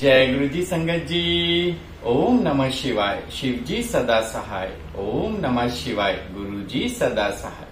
जय गुरु जी संगत जी ओम नमः शिवाय शिव जी सदा सहाय ओम नमः शिवाय गुरु जी सदा सहाय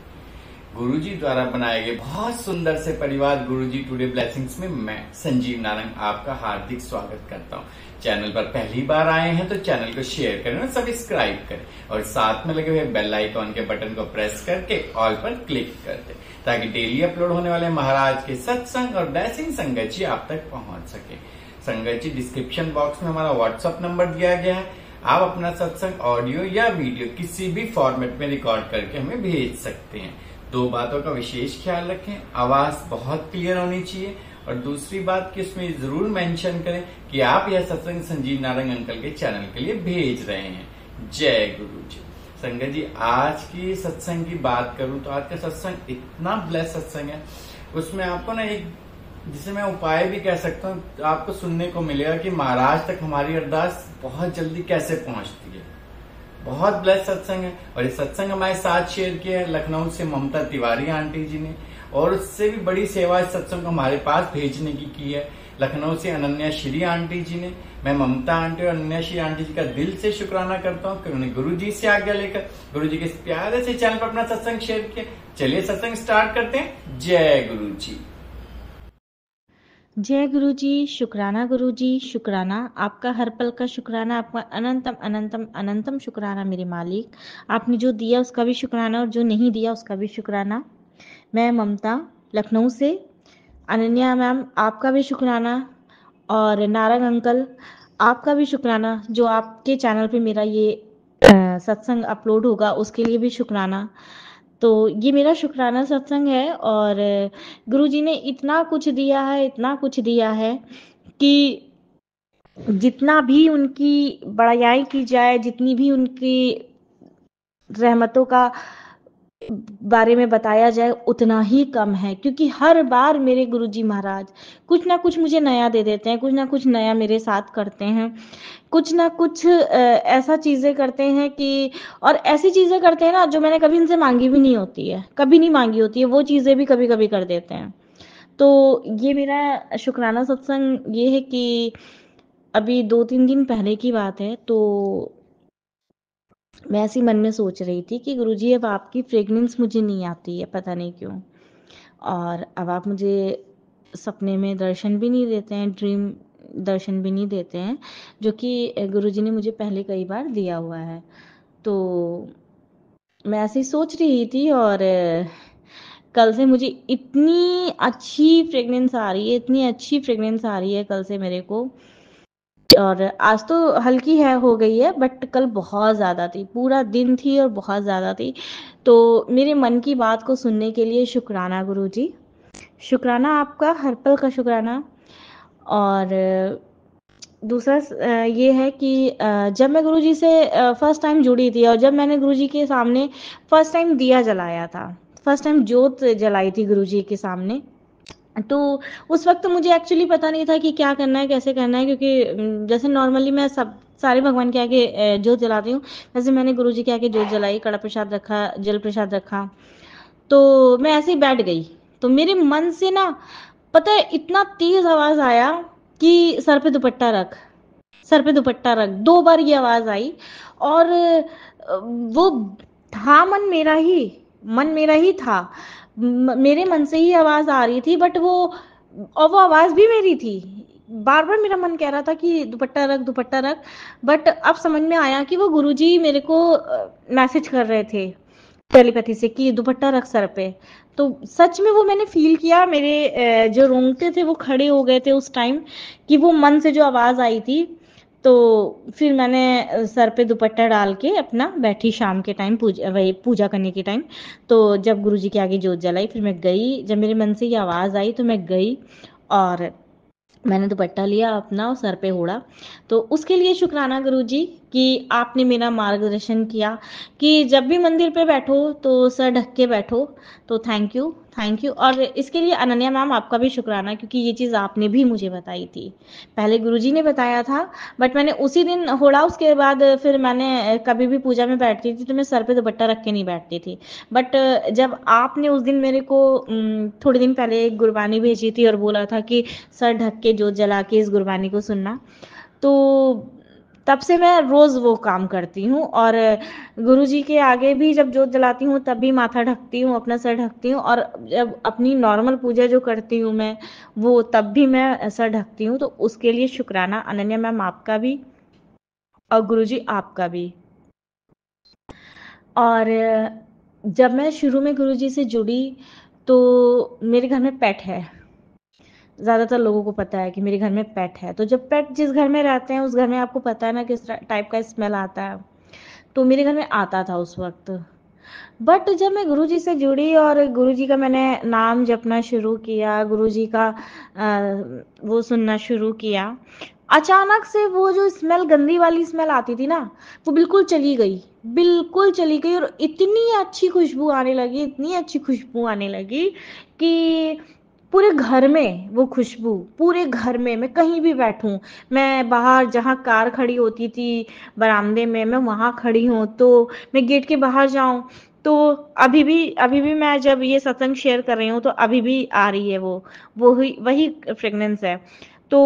गुरु जी द्वारा बनाए गए बहुत सुंदर से परिवार गुरु जी टूडे ब्लेसिंग्स में मैं संजीव नारंग आपका हार्दिक स्वागत करता हूँ चैनल पर पहली बार आए हैं तो चैनल को शेयर करें और सब्सक्राइब करें और साथ में लगे हुए बेल आइकॉन के बटन को प्रेस करके ऑल पर क्लिक कर दे ताकि डेली अपलोड होने वाले महाराज के सत्संग और ब्लैसिंग संगत जी आप तक पहुंच सके संगत जी डिस्क्रिप्शन बॉक्स में हमारा व्हाट्सएप नंबर दिया गया है आप अपना सत्संग ऑडियो या वीडियो किसी भी फॉर्मेट में रिकॉर्ड करके हमें भेज सकते हैं दो बातों का विशेष ख्याल रखें आवाज बहुत क्लियर होनी चाहिए और दूसरी बात कि उसमें जरूर मेंशन करें कि आप यह सत्संग संजीव नारंग अंकल के चैनल के लिए भेज रहे हैं जय गुरु जी संगत जी आज की सत्संग की बात करूं तो आज का सत्संग इतना ब्लेस सत्संग है उसमें आपको ना एक जिसे मैं उपाय भी कह सकता हूँ आपको सुनने को मिलेगा कि महाराज तक हमारी अरदास बहुत जल्दी कैसे पहुंचती है बहुत ब्लेस सत्संग है और ये सत्संग हमारे साथ शेयर किया है लखनऊ से ममता तिवारी आंटी जी ने और उससे भी बड़ी सेवा इस सत्संग को हमारे पास भेजने की की है लखनऊ से अनन्या श्री आंटी जी ने मैं ममता आंटी और अनन्या श्री आंटी जी का दिल से शुक्राना करता हूँ कि उन्होंने गुरु जी से आज्ञा लेकर गुरु जी के प्यारे से चैनल पर अपना सत्संग शेयर किया चलिए सत्संग स्टार्ट करते हैं जय गुरु जी जय गुरु जी शुक्राना गुरु जी शुक्राना आपका हर पल का शुक्राना आपका अनंतम अनंतम अनंतम शुक्राना मेरे मालिक आपने जो दिया उसका भी शुक्राना और जो नहीं दिया उसका भी शुक्राना मैं ममता लखनऊ से अनन्या मैम आपका भी शुक्राना और नारंग अंकल आपका भी शुक्राना जो आपके चैनल पे मेरा ये सत्संग अपलोड होगा उसके लिए भी शुक्राना तो ये मेरा शुक्राना सत्संग है और गुरु जी ने इतना कुछ दिया है इतना कुछ दिया है कि जितना भी उनकी बड़ाई की जाए जितनी भी उनकी रहमतों का बारे में बताया जाए उतना ही कम है क्योंकि हर बार मेरे गुरुजी महाराज कुछ ना कुछ मुझे नया दे देते हैं कुछ ना कुछ नया मेरे साथ करते हैं कुछ ना कुछ ऐसा चीजें करते हैं कि और ऐसी चीजें करते हैं ना जो मैंने कभी इनसे मांगी भी नहीं होती है कभी नहीं मांगी होती है वो चीजें भी कभी कभी कर देते हैं तो ये मेरा शुक्राना सत्संग ये है कि अभी दो तीन दिन पहले की बात है तो मैं ऐसी मन में सोच रही थी कि गुरुजी अब आपकी फ्रेगनेंस मुझे नहीं आती है पता नहीं क्यों और अब आप मुझे सपने में दर्शन भी नहीं देते हैं ड्रीम दर्शन भी नहीं देते हैं जो कि गुरुजी ने मुझे पहले कई बार दिया हुआ है तो मैं ऐसी सोच रही थी और कल से मुझे इतनी अच्छी फ्रेगनेंस आ रही है इतनी अच्छी फ्रेगनेंस आ रही है कल से मेरे को और आज तो हल्की है हो गई है बट कल बहुत ज़्यादा थी पूरा दिन थी और बहुत ज़्यादा थी तो मेरे मन की बात को सुनने के लिए शुक्राना गुरु जी शुक्राना आपका हर पल का शुक्राना और दूसरा ये है कि जब मैं गुरु जी से फर्स्ट टाइम जुड़ी थी और जब मैंने गुरु जी के सामने फर्स्ट टाइम दिया जलाया था फर्स्ट टाइम जोत जलाई थी गुरु जी के सामने तो उस वक्त तो मुझे एक्चुअली पता नहीं था कि क्या करना है कैसे करना है क्योंकि जैसे नॉर्मली मैं सब सारे भगवान के आगे जोत जलाती हूँ वैसे मैंने गुरु जी के आगे जोत जलाई कड़ा प्रसाद रखा जल प्रसाद रखा तो मैं ऐसे ही बैठ गई तो मेरे मन से ना पता है इतना तेज आवाज आया कि सर पे दुपट्टा रख सर पे दुपट्टा रख दो बार ये आवाज आई और वो था मन मेरा ही मन मेरा ही था मेरे मन से ही आवाज आ रही थी बट वो और वो आवाज भी मेरी थी बार बार मेरा मन कह रहा था कि दुपट्टा रख दुपट्टा रख बट अब समझ में आया कि वो गुरुजी मेरे को मैसेज कर रहे थे टेलीपैथी से कि दुपट्टा रख सर पे तो सच में वो मैंने फील किया मेरे जो रोंगटे थे वो खड़े हो गए थे उस टाइम कि वो मन से जो आवाज आई थी तो फिर मैंने सर पे दुपट्टा डाल के अपना बैठी शाम के टाइम पूजा वही पूजा करने के टाइम तो जब गुरु जी के आगे जोत जलाई फिर मैं गई जब मेरे मन से ये आवाज़ आई तो मैं गई और मैंने दुपट्टा लिया अपना और सर पे होड़ा तो उसके लिए शुक्राना गुरु जी कि आपने मेरा मार्गदर्शन किया कि जब भी मंदिर पे बैठो तो सर ढक के बैठो तो थैंक यू थैंक यू और इसके लिए अनन्या मैम आपका भी शुक्राना क्योंकि ये चीज़ आपने भी मुझे बताई थी पहले गुरुजी ने बताया था बट मैंने उसी दिन होड़ा उसके बाद फिर मैंने कभी भी पूजा में बैठती थी तो मैं सर पे दुपट्टा रख के नहीं बैठती थी बट जब आपने उस दिन मेरे को थोड़े दिन पहले एक गुरबानी भेजी थी और बोला था कि सर ढक के जोत जला के इस गुरबानी को सुनना तो तब से मैं रोज वो काम करती हूँ और गुरु जी के आगे भी जब जोत जलाती हूँ तब भी माथा ढकती हूँ अपना सर ढकती हूँ और जब अपनी नॉर्मल पूजा जो करती हूँ मैं वो तब भी मैं सर ढकती हूँ तो उसके लिए शुक्राना अनन्या मैम आपका भी और गुरु जी आपका भी और जब मैं शुरू में गुरु जी से जुड़ी तो मेरे घर में पेट है ज़्यादातर लोगों को पता है कि मेरे घर में पेट है तो जब पेट जिस घर में रहते हैं उस घर में आपको पता है ना किस टाइप का स्मेल आता है तो मेरे घर में आता था उस वक्त बट जब मैं गुरुजी से जुड़ी और गुरुजी का मैंने नाम जपना शुरू किया गुरुजी का आ, वो सुनना शुरू किया अचानक से वो जो स्मेल गंदी वाली स्मेल आती थी ना वो बिल्कुल चली गई बिल्कुल चली गई और इतनी अच्छी खुशबू आने लगी इतनी अच्छी खुशबू आने लगी कि पूरे घर में वो खुशबू पूरे घर में मैं कहीं भी बैठूं मैं बाहर जहाँ कार खड़ी होती थी बरामदे में मैं वहां खड़ी हूँ तो मैं गेट के बाहर जाऊं तो अभी भी अभी भी मैं जब ये सत्संग शेयर कर रही हूँ तो अभी भी आ रही है वो वो ही वही फ्रेगनेंस है तो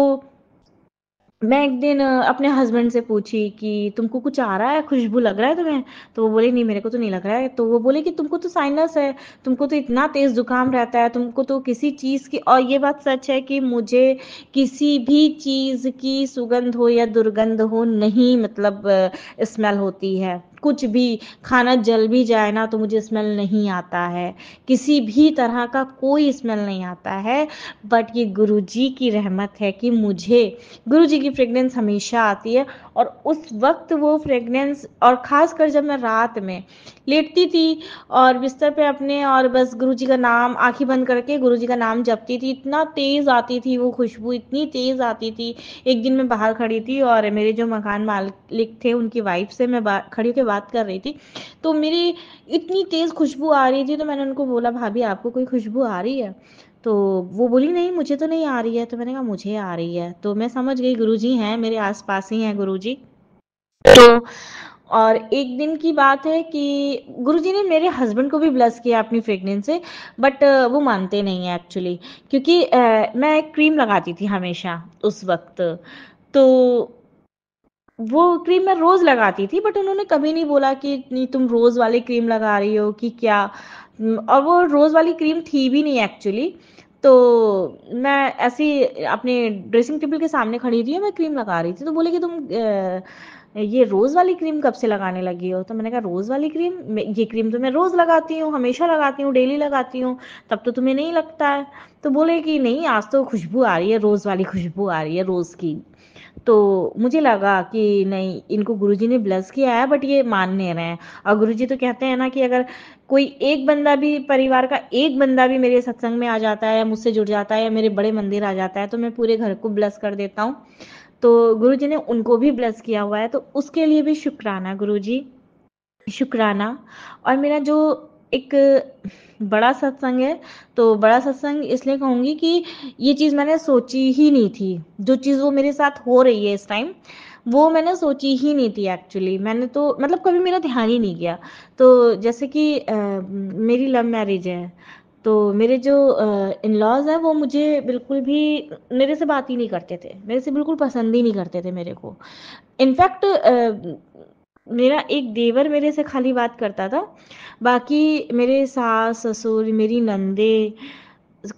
मैं एक दिन अपने हस्बैंड से पूछी कि तुमको कुछ आ रहा है खुशबू लग रहा है तुम्हें तो वो बोले नहीं मेरे को तो नहीं लग रहा है तो वो बोले कि तुमको तो साइनस है तुमको तो इतना तेज जुकाम रहता है तुमको तो किसी चीज की और ये बात सच है कि मुझे किसी भी चीज की सुगंध हो या दुर्गंध हो नहीं मतलब स्मेल होती है कुछ भी खाना जल भी जाए ना तो मुझे स्मेल नहीं आता है किसी भी तरह का कोई स्मेल नहीं आता है बट ये गुरु जी की रहमत है कि मुझे गुरु जी की फ्रेगनेंस हमेशा आती है और उस वक्त वो फ्रेगनेंस और ख़ास कर जब मैं रात में लेटती थी और बिस्तर पे अपने और बस गुरु जी का नाम आंखें बंद करके गुरु जी का नाम जपती थी इतना तेज़ आती थी वो खुशबू इतनी तेज़ आती थी एक दिन मैं बाहर खड़ी थी और मेरे जो मकान मालिक थे उनकी वाइफ से मैं खड़ी होकर बात कर रही थी तो मेरी इतनी तेज़ खुशबू आ रही थी तो मैंने उनको बोला भाभी आपको कोई खुशबू आ रही है तो वो बोली नहीं मुझे तो नहीं आ रही है तो मैंने कहा मुझे आ रही है तो मैं समझ गई गुरु जी हैं मेरे आस पास ही हैं जी तो और एक दिन की बात है कि गुरुजी ने मेरे हस्बैंड को भी ब्लस किया अपनी फ्रेगनेंस से बट वो मानते नहीं है एक्चुअली क्योंकि मैं क्रीम लगाती थी हमेशा उस वक्त तो वो क्रीम मैं रोज लगाती थी बट उन्होंने कभी नहीं बोला कि नहीं तुम रोज वाली क्रीम लगा रही हो कि क्या और वो रोज वाली क्रीम थी भी नहीं एक्चुअली तो मैं ऐसी अपने ड्रेसिंग टेबल के सामने खड़ी थी मैं क्रीम लगा रही थी तो बोले कि तुम ये रोज वाली क्रीम कब से लगाने लगी हो तो मैंने कहा रोज वाली क्रीम ये क्रीम तो मैं रोज लगाती हूँ हमेशा लगाती हूँ डेली लगाती हूँ तब तो तुम्हें नहीं लगता है तो बोले कि नहीं आज तो खुशबू आ रही है रोज वाली खुशबू आ रही है रोज की तो मुझे लगा कि नहीं इनको गुरुजी ने ब्लस किया है बट ये मान नहीं रहे हैं और गुरुजी तो कहते हैं ना कि अगर कोई एक बंदा भी परिवार का एक बंदा भी मेरे सत्संग में आ जाता है या मुझसे जुड़ जाता है या मेरे बड़े मंदिर आ जाता है तो मैं पूरे घर को ब्लस कर देता हूँ तो गुरु ने उनको भी ब्लस किया हुआ है तो उसके लिए भी शुक्राना गुरु शुक्राना और मेरा जो एक बड़ा सत्संग है तो बड़ा सत्संग इसलिए कहूंगी कि ये चीज़ मैंने सोची ही नहीं थी जो चीज़ वो मेरे साथ हो रही है इस टाइम वो मैंने सोची ही नहीं थी एक्चुअली मैंने तो मतलब कभी मेरा ध्यान ही नहीं गया तो जैसे कि आ, मेरी लव मैरिज है तो मेरे जो इन लॉज है वो मुझे बिल्कुल भी मेरे से बात ही नहीं करते थे मेरे से बिल्कुल पसंद ही नहीं करते थे मेरे को इनफैक्ट मेरा एक देवर मेरे से खाली बात करता था बाकी मेरे सास ससुर मेरी नंदे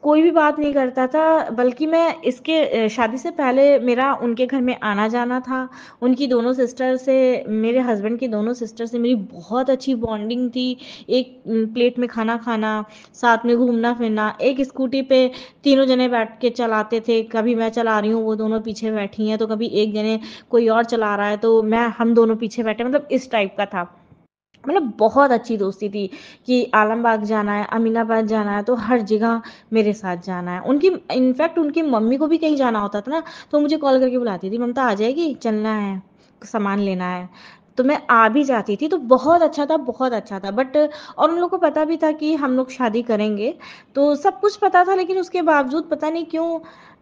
कोई भी बात नहीं करता था बल्कि मैं इसके शादी से पहले मेरा उनके घर में आना जाना था उनकी दोनों सिस्टर से मेरे हस्बैंड की दोनों सिस्टर से मेरी बहुत अच्छी बॉन्डिंग थी एक प्लेट में खाना खाना साथ में घूमना फिरना एक स्कूटी पे तीनों जने बैठ के चलाते थे कभी मैं चला रही हूँ वो दोनों पीछे बैठी हैं तो कभी एक जने कोई और चला रहा है तो मैं हम दोनों पीछे बैठे मतलब इस टाइप का था मतलब बहुत अच्छी दोस्ती थी कि आलमबाग जाना है अमीनाबाद जाना है तो हर जगह मेरे साथ जाना है उनकी इनफैक्ट उनकी मम्मी को भी कहीं जाना होता था ना तो मुझे कॉल करके बुलाती थी ममता तो आ जाएगी चलना है सामान लेना है तो मैं आ भी जाती थी तो बहुत अच्छा था बहुत अच्छा था बट और उन लोग को पता भी था कि हम लोग शादी करेंगे तो सब कुछ पता था लेकिन उसके बावजूद पता नहीं क्यों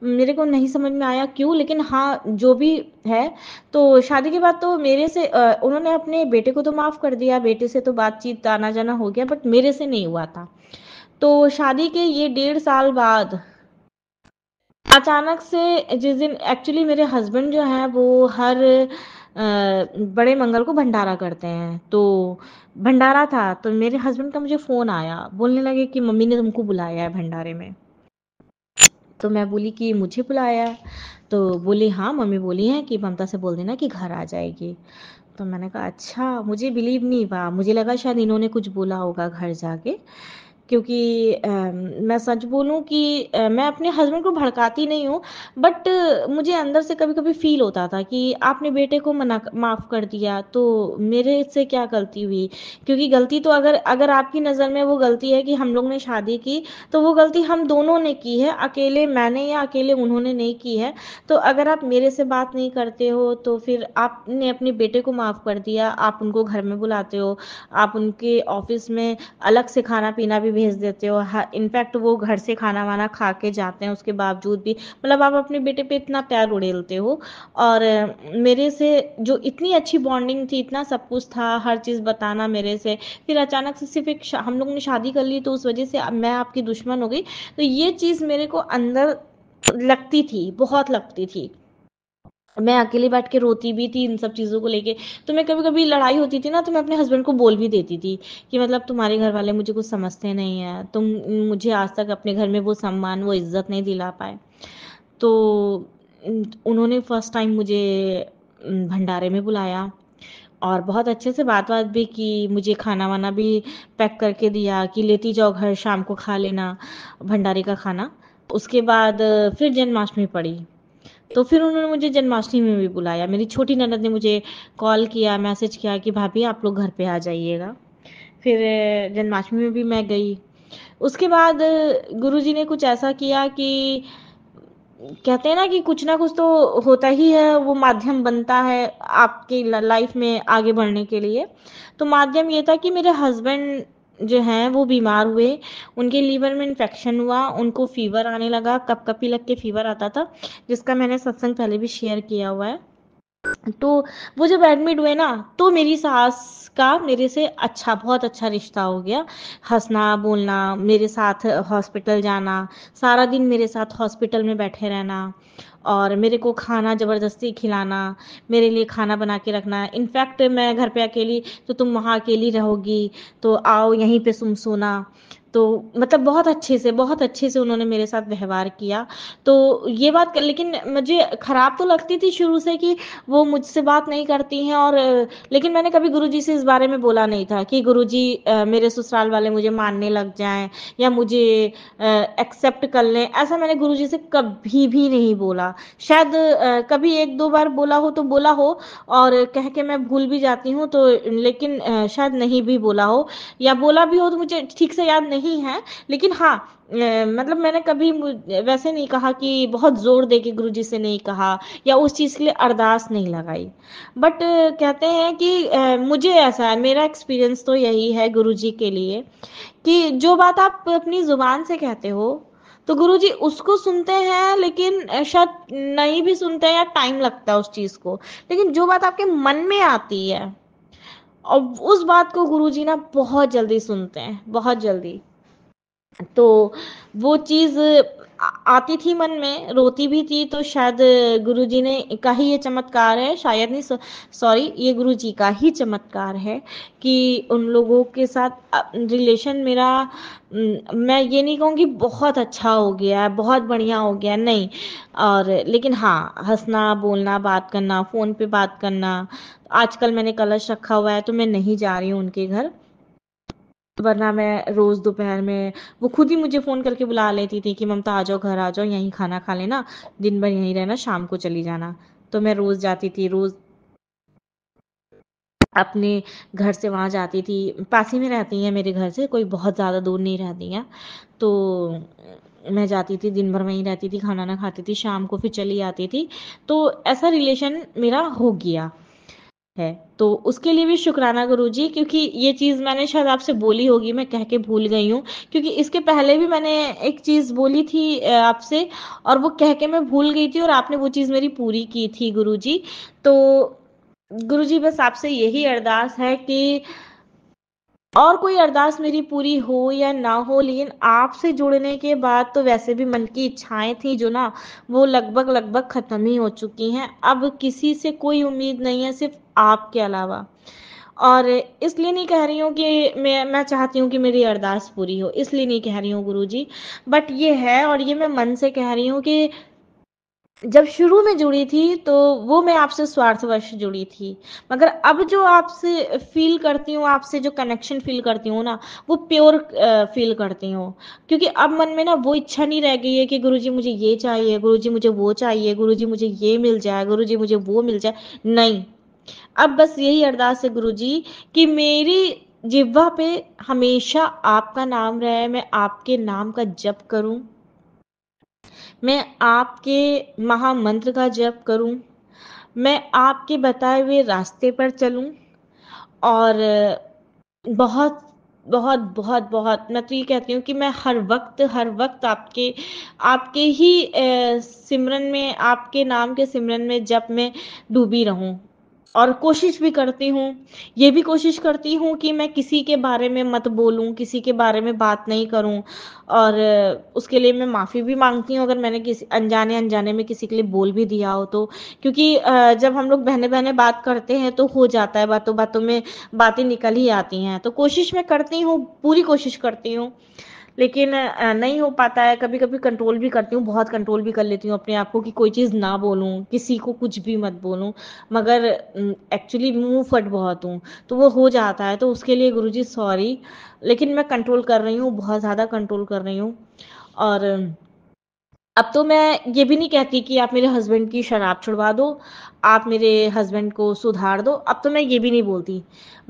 मेरे को नहीं समझ में आया क्यों लेकिन हाँ जो भी है तो शादी के बाद तो मेरे से उन्होंने अपने बेटे को तो माफ़ कर दिया बेटे से तो बातचीत आना जाना हो गया बट मेरे से नहीं हुआ था तो शादी के ये डेढ़ साल बाद अचानक से जिस दिन एक्चुअली मेरे हस्बैंड जो है वो हर बड़े मंगल को भंडारा करते हैं तो भंडारा था तो मेरे हस्बैंड का मुझे फ़ोन आया बोलने लगे कि मम्मी ने तुमको बुलाया है भंडारे में तो मैं बोली कि मुझे बुलाया तो बोली हाँ मम्मी बोली हैं कि ममता से बोल देना कि घर आ जाएगी तो मैंने कहा अच्छा मुझे बिलीव नहीं हुआ मुझे लगा शायद इन्होंने कुछ बोला होगा घर जाके क्योंकि आ, मैं सच बोलूं कि आ, मैं अपने हस्बैंड को भड़काती नहीं हूँ बट मुझे अंदर से कभी कभी फील होता था कि आपने बेटे को मना माफ़ कर दिया तो मेरे से क्या गलती हुई क्योंकि गलती तो अगर अगर आपकी नज़र में वो गलती है कि हम लोग ने शादी की तो वो गलती हम दोनों ने की है अकेले मैंने या अकेले उन्होंने नहीं की है तो अगर आप मेरे से बात नहीं करते हो तो फिर आपने अपने बेटे को माफ़ कर दिया आप उनको घर में बुलाते हो आप उनके ऑफिस में अलग से खाना पीना भी भेज देते हो इनफैक्ट वो घर से खाना वाना खा के जाते हैं उसके बावजूद भी मतलब आप अपने बेटे पे इतना प्यार उड़ेलते हो और मेरे से जो इतनी अच्छी बॉन्डिंग थी इतना सब कुछ था हर चीज़ बताना मेरे से फिर अचानक से सिर्फ एक हम लोग ने शादी कर ली तो उस वजह से मैं आपकी दुश्मन हो गई तो ये चीज़ मेरे को अंदर लगती थी बहुत लगती थी मैं अकेले बैठ के रोती भी थी इन सब चीज़ों को लेके तो मैं कभी कभी लड़ाई होती थी ना तो मैं अपने हस्बैंड को बोल भी देती थी कि मतलब तुम्हारे घर वाले मुझे कुछ समझते नहीं है तुम मुझे आज तक अपने घर में वो सम्मान वो इज्जत नहीं दिला पाए तो उन्होंने फर्स्ट टाइम मुझे भंडारे में बुलाया और बहुत अच्छे से बात बात भी की मुझे खाना वाना भी पैक करके दिया कि लेती जाओ घर शाम को खा लेना भंडारे का खाना उसके बाद फिर जन्माष्टमी पड़ी तो फिर उन्होंने मुझे जन्माष्टमी में भी बुलाया मेरी छोटी ननद ने मुझे कॉल किया मैसेज किया कि भाभी आप लोग घर पे आ जाइएगा फिर जन्माष्टमी में भी मैं गई उसके बाद गुरुजी ने कुछ ऐसा किया कि कहते हैं ना कि कुछ ना कुछ तो होता ही है वो माध्यम बनता है आपके लाइफ में आगे बढ़ने के लिए तो माध्यम ये था कि मेरे हस्बैंड जो हैं वो बीमार हुए उनके लीवर में इन्फेक्शन हुआ उनको फीवर आने लगा कप कपी लग के फीवर आता था जिसका मैंने सत्संग पहले भी शेयर किया हुआ है तो वो जब एडमिट हुए ना तो मेरी सास का मेरे से अच्छा बहुत अच्छा रिश्ता हो गया हंसना बोलना मेरे साथ हॉस्पिटल जाना सारा दिन मेरे साथ हॉस्पिटल में बैठे रहना और मेरे को खाना ज़बरदस्ती खिलाना मेरे लिए खाना बना के रखना इनफैक्ट मैं घर पे अकेली तो तुम वहाँ अकेली रहोगी तो आओ यहीं पे सुम सोना तो मतलब बहुत अच्छे से बहुत अच्छे से उन्होंने मेरे साथ व्यवहार किया तो ये बात कर, लेकिन मुझे खराब तो लगती थी शुरू से कि वो मुझसे बात नहीं करती हैं और लेकिन मैंने कभी गुरुजी से इस बारे में बोला नहीं था कि गुरुजी मेरे ससुराल वाले मुझे मानने लग जाएं या मुझे एक्सेप्ट कर लें ऐसा मैंने गुरु से कभी भी नहीं बोला शायद कभी एक दो बार बोला हो तो बोला हो और कह के मैं भूल भी जाती हूँ तो लेकिन शायद नहीं भी बोला हो या बोला भी हो तो मुझे ठीक से याद नहीं नहीं है लेकिन हाँ मतलब मैंने कभी वैसे नहीं कहा कि बहुत जोर दे के गुरु से नहीं कहा या उस चीज़ के लिए अरदास नहीं लगाई बट कहते हैं कि मुझे ऐसा है मेरा एक्सपीरियंस तो यही है गुरु के लिए कि जो बात आप अपनी जुबान से कहते हो तो गुरु जी उसको सुनते हैं लेकिन शायद नहीं भी सुनते हैं या टाइम लगता है उस चीज को लेकिन जो बात आपके मन में आती है और उस बात को गुरु जी ना बहुत जल्दी सुनते हैं बहुत जल्दी तो वो चीज़ आती थी मन में रोती भी थी तो शायद गुरु जी ने का ही ये चमत्कार है शायद नहीं सॉरी ये गुरु जी का ही चमत्कार है कि उन लोगों के साथ रिलेशन मेरा मैं ये नहीं कहूँगी बहुत अच्छा हो गया है बहुत बढ़िया हो गया नहीं और लेकिन हाँ हंसना बोलना बात करना फ़ोन पे बात करना आजकल मैंने कलश रखा हुआ है तो मैं नहीं जा रही हूँ उनके घर वरना मैं रोज़ दोपहर में वो खुद ही मुझे फ़ोन करके बुला लेती थी कि ममता आ जाओ घर आ जाओ यहीं खाना खा लेना दिन भर यहीं रहना शाम को चली जाना तो मैं रोज़ जाती थी रोज़ अपने घर से वहां जाती थी पास ही में रहती हैं मेरे घर से कोई बहुत ज़्यादा दूर नहीं रहती हैं तो मैं जाती थी दिन भर वहीं रहती थी खाना ना खाती थी शाम को फिर चली आती थी तो ऐसा रिलेशन मेरा हो गया है तो उसके लिए भी शुक्राना गुरु जी क्योंकि ये चीज़ मैंने शायद आपसे बोली होगी मैं कह के भूल गई हूँ क्योंकि इसके पहले भी मैंने एक चीज़ बोली थी आपसे और वो कह के मैं भूल गई थी और आपने वो चीज़ मेरी पूरी की थी गुरु जी तो गुरु जी बस आपसे यही अरदास है कि और कोई अरदास मेरी पूरी हो या ना हो लेकिन आपसे जुड़ने के बाद तो वैसे भी मन की इच्छाएं थी जो ना वो लगभग लगभग खत्म ही हो चुकी हैं अब किसी से कोई उम्मीद नहीं है सिर्फ आपके अलावा और इसलिए नहीं कह रही हूँ कि मैं मैं चाहती हूँ कि मेरी अरदास पूरी हो इसलिए नहीं कह रही हूँ गुरुजी बट ये है और ये मैं मन से कह रही हूँ कि जब शुरू में जुड़ी थी तो वो मैं आपसे स्वार्थवश जुड़ी थी मगर अब जो आपसे फील करती हूँ आपसे जो कनेक्शन फील करती हूँ ना वो प्योर फील करती हूँ क्योंकि अब मन में ना वो इच्छा नहीं रह गई है कि गुरुजी मुझे ये चाहिए गुरुजी मुझे वो चाहिए गुरुजी मुझे ये मिल जाए गुरुजी मुझे वो मिल जाए नहीं अब बस यही अरदास है गुरु कि मेरी जिब्वा पे हमेशा आपका नाम रहे मैं आपके नाम का जप करूं मैं आपके महामंत्र का जप करूं मैं आपके बताए हुए रास्ते पर चलूं और बहुत बहुत बहुत बहुत मैं तो ये कहती हूँ कि मैं हर वक्त हर वक्त आपके आपके ही सिमरन में आपके नाम के सिमरन में जब मैं डूबी रहूं और कोशिश भी करती हूँ ये भी कोशिश करती हूँ कि मैं किसी के बारे में मत बोलूँ किसी के बारे में बात नहीं करूँ और उसके लिए मैं माफ़ी भी मांगती हूँ अगर मैंने किसी अनजाने अनजाने में किसी के लिए बोल भी दिया हो तो क्योंकि जब हम लोग बहने बहने बात करते हैं तो हो जाता है बातों बातों में बातें निकल ही आती हैं तो कोशिश मैं करती हूँ पूरी कोशिश करती हूँ लेकिन नहीं हो पाता है कभी कभी कंट्रोल भी करती हूँ बहुत कंट्रोल भी कर लेती हूँ अपने आप को कि कोई चीज़ ना बोलूँ किसी को कुछ भी मत बोलूँ मगर एक्चुअली मुँह फट बहुत हूँ तो वो हो जाता है तो उसके लिए गुरु सॉरी लेकिन मैं कंट्रोल कर रही हूँ बहुत ज़्यादा कंट्रोल कर रही हूँ और अब तो मैं ये भी नहीं कहती कि आप मेरे हस्बैंड की शराब छुड़वा दो आप मेरे हस्बैंड को सुधार दो अब तो मैं ये भी नहीं बोलती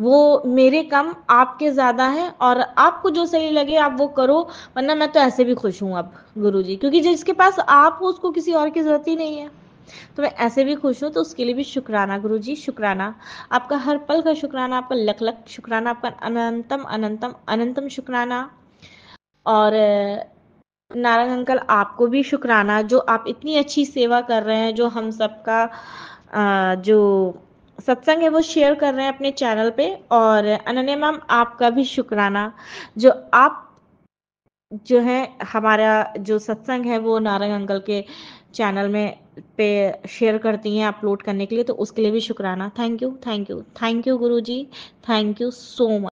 वो मेरे कम आपके ज़्यादा है और आपको जो सही लगे आप वो करो वरना मैं तो ऐसे भी खुश हूँ अब गुरु जी क्योंकि जिसके पास आप हो उसको किसी और की ज़रूरत ही नहीं है तो मैं ऐसे भी खुश हूँ तो उसके लिए भी शुक्राना गुरु जी शुक्राना आपका हर पल का शुक्राना आपका लख लख शुक्राना आपका अनंतम अनंतम अनंतम शुक्राना और नारायण अंकल आपको भी शुक्राना जो आप इतनी अच्छी सेवा कर रहे हैं जो हम सबका जो सत्संग है वो शेयर कर रहे हैं अपने चैनल पे और अनन्या मैम आपका भी शुक्राना जो आप जो है हमारा जो सत्संग है वो नारायण अंकल के चैनल में पे शेयर करती हैं अपलोड करने के लिए तो उसके लिए भी शुक्राना thank you thank you thank you जी थैंक यू सो मच